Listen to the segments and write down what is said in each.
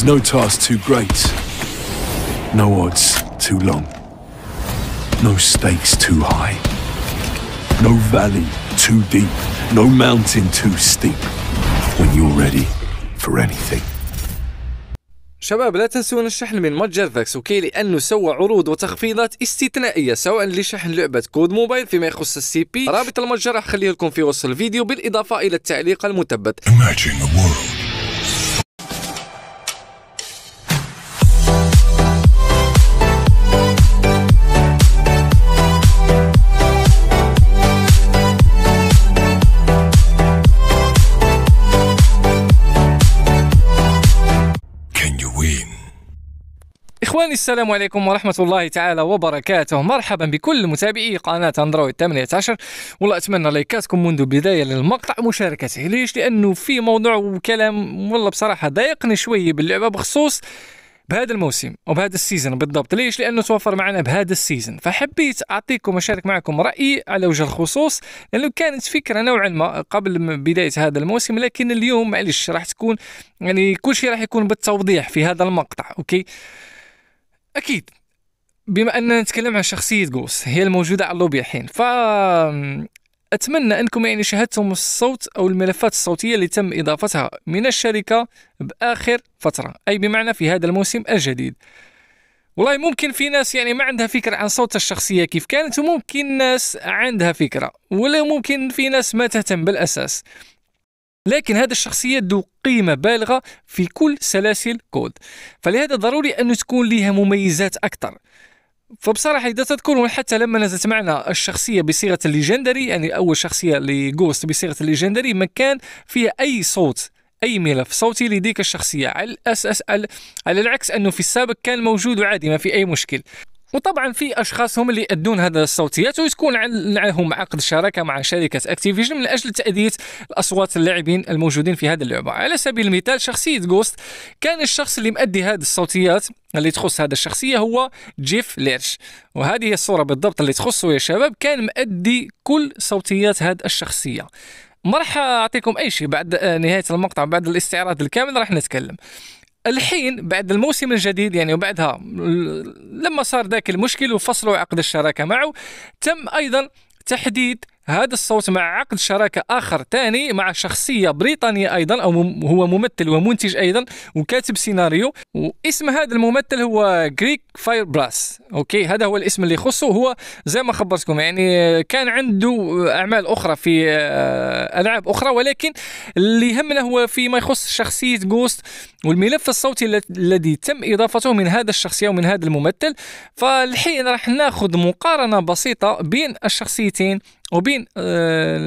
There's no task too great, no odds too long, no stakes too high, no valley too deep, no mountain too steep, when you're ready for anything. شباب لا تنسون الشحن من متجر ذاكس اوكي لانه سوى عروض وتخفيضات استثنائيه سواء لشحن لعبه كود موبايل فيما يخص السي بي رابط المتجر راح اخليه لكم في وصف الفيديو بالاضافه الى التعليق المثبت Imagine a world السلام عليكم ورحمة الله تعالى وبركاته مرحبا بكل متابعي قناة اندرويد 18 والله أتمنى لايكاتكم منذ بداية للمقطع مشاركته ليش لأنه في موضوع وكلام والله بصراحة ضايقني شوية باللعبة بخصوص بهذا الموسم وبهذا السيزون بالضبط ليش لانه توفر معنا بهذا السيزون فحبيت اعطيكم اشارك معكم رايي على وجه الخصوص لانه كانت فكره نوعا ما قبل بدايه هذا الموسم لكن اليوم معلش راح تكون يعني كل شيء راح يكون بالتوضيح في هذا المقطع اوكي اكيد بما اننا نتكلم عن شخصيه جوس هي الموجوده على اللوبي الحين ف اتمنى انكم يعني شاهدتم الصوت او الملفات الصوتيه اللي تم اضافتها من الشركه باخر فتره اي بمعنى في هذا الموسم الجديد والله ممكن في ناس يعني ما عندها فكرة عن صوت الشخصية كيف كانت وممكن ناس عندها فكرة ولا ممكن في ناس ما تهتم بالأساس لكن هذه الشخصية ذو قيمة بالغة في كل سلاسل كود فلهذا ضروري أن تكون لها مميزات أكثر فبصراحة إذا تذكرون حتى لما نزلت معنا الشخصية بصيغة الليجندري يعني أول شخصية لجوست بصيغة الليجندري ما كان فيها أي صوت اي ملف صوتي لديك الشخصيه على الاساس على العكس انه في السابق كان موجود وعادي ما في اي مشكل وطبعا في اشخاص هم اللي يؤدون هذه الصوتيات ويكون لهم عقد شراكه مع شركه اكتيفيجن من اجل تاديه اصوات اللاعبين الموجودين في هذه اللعبه على سبيل المثال شخصيه جوست كان الشخص اللي مؤدي هذه الصوتيات اللي تخص هذا الشخصيه هو جيف ليرش وهذه هي الصوره بالضبط اللي تخصه يا شباب كان مؤدي كل صوتيات هذه الشخصيه ما راح اعطيكم اي شيء بعد آه، نهايه المقطع بعد الاستعراض الكامل راح نتكلم الحين بعد الموسم الجديد يعني وبعدها لما صار ذاك المشكل وفصلوا عقد الشراكه معه تم ايضا تحديد هذا الصوت مع عقد شراكة آخر ثاني مع شخصية بريطانية أيضا أو هو ممثل ومنتج أيضا وكاتب سيناريو واسم هذا الممثل هو غريك فاير براس أوكي هذا هو الاسم اللي يخصه هو زي ما خبرتكم يعني كان عنده أعمال أخرى في آه، ألعاب أخرى ولكن اللي يهمنا هو فيما يخص شخصية جوست والملف الصوتي الذي تم إضافته من هذا الشخصية ومن هذا الممثل فالحين راح ناخذ مقارنة بسيطة بين الشخصيتين وبين آه،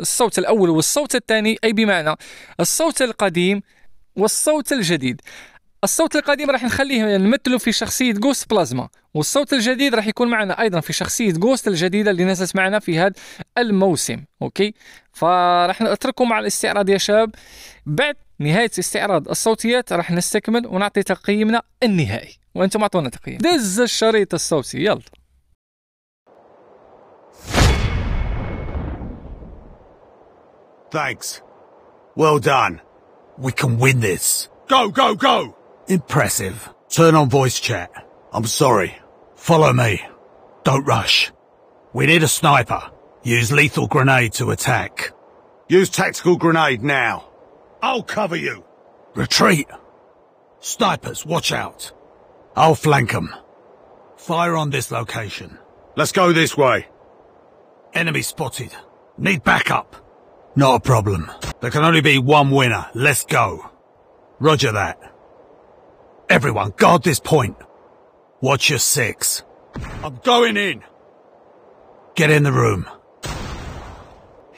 الصوت الأول والصوت الثاني أي بمعنى الصوت القديم والصوت الجديد الصوت القديم راح نخليه نمثله في شخصية جوست بلازما والصوت الجديد راح يكون معنا أيضا في شخصية جوست الجديدة اللي نزلت معنا في هذا الموسم أوكي فراح نترككم مع الاستعراض يا شباب بعد نهاية استعراض الصوتيات راح نستكمل ونعطي تقييمنا النهائي وانتم اعطونا تقييم دز الشريط الصوتي يلا Thanks. Well done. We can win this. Go, go, go! Impressive. Turn on voice chat. I'm sorry. Follow me. Don't rush. We need a sniper. Use lethal grenade to attack. Use tactical grenade now. I'll cover you. Retreat. Snipers, watch out. I'll flank them. Fire on this location. Let's go this way. Enemy spotted. Need backup. Not a problem. There can only be one winner. Let's go. Roger that. Everyone, guard this point. Watch your six. I'm going in. Get in the room.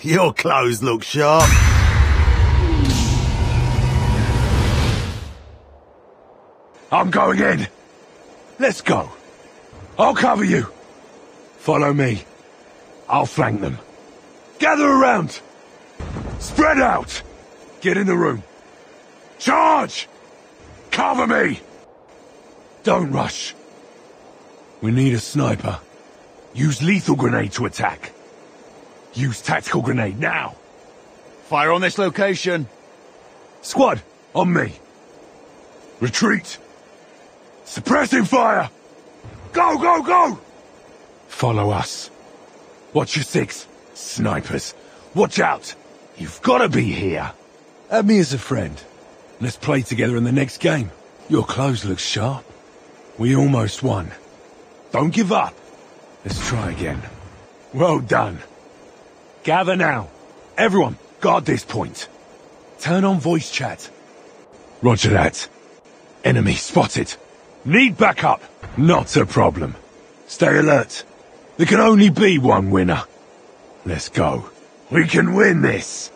Your clothes look sharp. I'm going in. Let's go. I'll cover you. Follow me. I'll flank them. Gather around. Spread out! Get in the room. Charge! Cover me! Don't rush. We need a sniper. Use lethal grenade to attack. Use tactical grenade now. Fire on this location. Squad, on me. Retreat. Suppressing fire! Go, go, go! Follow us. Watch your six. Snipers. Watch out! You've gotta be here. Have me as a friend. Let's play together in the next game. Your clothes look sharp. We almost won. Don't give up. Let's try again. Well done. Gather now. Everyone, guard this point. Turn on voice chat. Roger that. Enemy spotted. Need backup. Not a problem. Stay alert. There can only be one winner. Let's go. We can win this.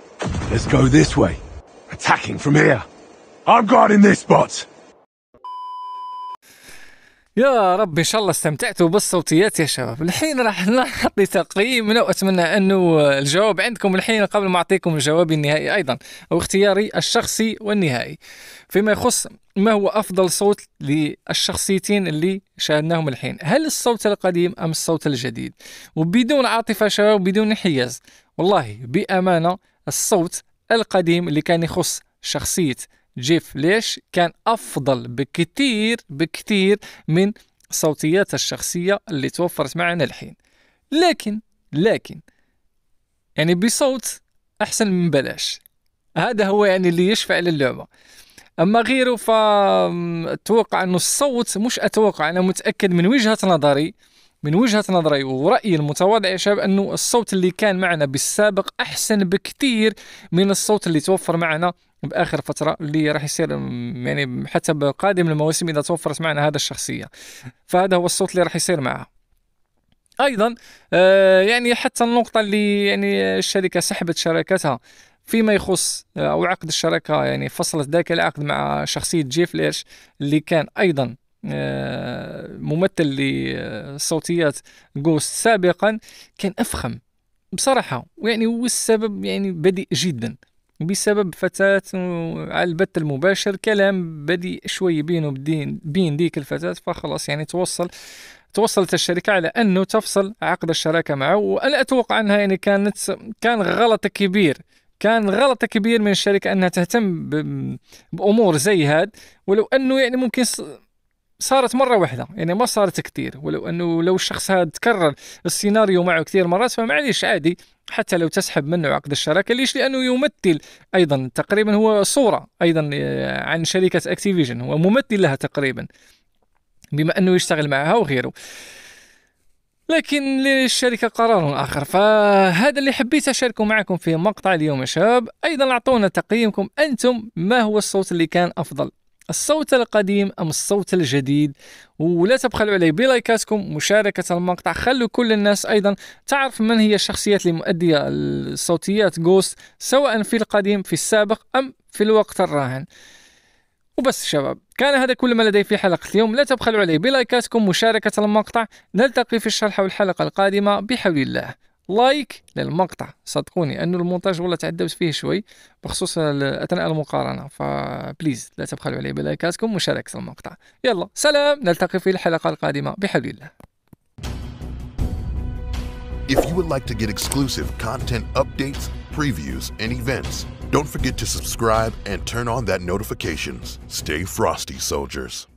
Let's go this way. Attacking from here. I'm guarding this spot. يا رب ان شاء الله استمتعتوا بالصوتيات يا شباب الحين راح نعطي تقييمنا واتمنى انه الجواب عندكم الحين قبل ما اعطيكم الجواب النهائي ايضا او اختياري الشخصي والنهائي فيما يخص ما هو افضل صوت للشخصيتين اللي شاهدناهم الحين هل الصوت القديم ام الصوت الجديد وبدون عاطفه شباب وبدون انحياز والله بأمانة الصوت القديم اللي كان يخص شخصية جيف ليش كان أفضل بكثير بكثير من صوتيات الشخصية اللي توفرت معنا الحين لكن لكن يعني بصوت أحسن من بلاش هذا هو يعني اللي يشفع للعبة أما غيره فأتوقع أنه الصوت مش أتوقع أنا متأكد من وجهة نظري من وجهه نظري ورايي المتواضع يا شباب انه الصوت اللي كان معنا بالسابق احسن بكثير من الصوت اللي توفر معنا باخر فتره اللي راح يصير يعني حتى بقادم المواسم اذا توفرت معنا هذا الشخصيه فهذا هو الصوت اللي راح يصير معها ايضا آه يعني حتى النقطه اللي يعني الشركه سحبت شراكتها فيما يخص آه، او عقد الشراكه يعني فصلت ذاك العقد مع شخصيه جيف ليرش اللي كان ايضا آه، ممثل لصوتيات جوست سابقا كان افخم بصراحه ويعني هو السبب يعني بديء جدا بسبب فتاة على البث المباشر كلام بديء شوي بينه بدين بين ديك الفتاة فخلاص يعني توصل توصلت الشركة على أنه تفصل عقد الشراكة معه وأنا أتوقع أنها يعني كانت كان غلط كبير كان غلط كبير من الشركة أنها تهتم بأمور زي هاد ولو أنه يعني ممكن صارت مره واحده يعني ما صارت كثير ولو انه لو الشخص هذا تكرر السيناريو معه كثير مرات فمعليش عادي حتى لو تسحب منه عقد الشراكه ليش لانه يمثل ايضا تقريبا هو صوره ايضا آه، عن شركه اكتيفيجن هو ممثل لها تقريبا بما انه يشتغل معها وغيره لكن للشركه قرار اخر فهذا اللي حبيت اشاركه معكم في مقطع اليوم يا شباب ايضا اعطونا تقييمكم انتم ما هو الصوت اللي كان افضل الصوت القديم أم الصوت الجديد ولا تبخلوا عليه بلايكاتكم مشاركة المقطع خلوا كل الناس أيضا تعرف من هي الشخصيات المؤدية الصوتيات جوست سواء في القديم في السابق أم في الوقت الراهن وبس شباب كان هذا كل ما لدي في حلقة اليوم لا تبخلوا عليه بلايكاتكم مشاركة المقطع نلتقي في الشرح والحلقة القادمة بحول الله لايك للمقطع صدقوني انه المونتاج والله تعذبت فيه شوي بخصوص اثناء المقارنه فبليز لا تبخلوا علي بلايكاتكم مشاركه المقطع يلا سلام نلتقي في الحلقه القادمه بحول الله If you would like to get exclusive content updates, previews, and events, don't forget to subscribe and turn on that notifications. Stay frosty, soldiers.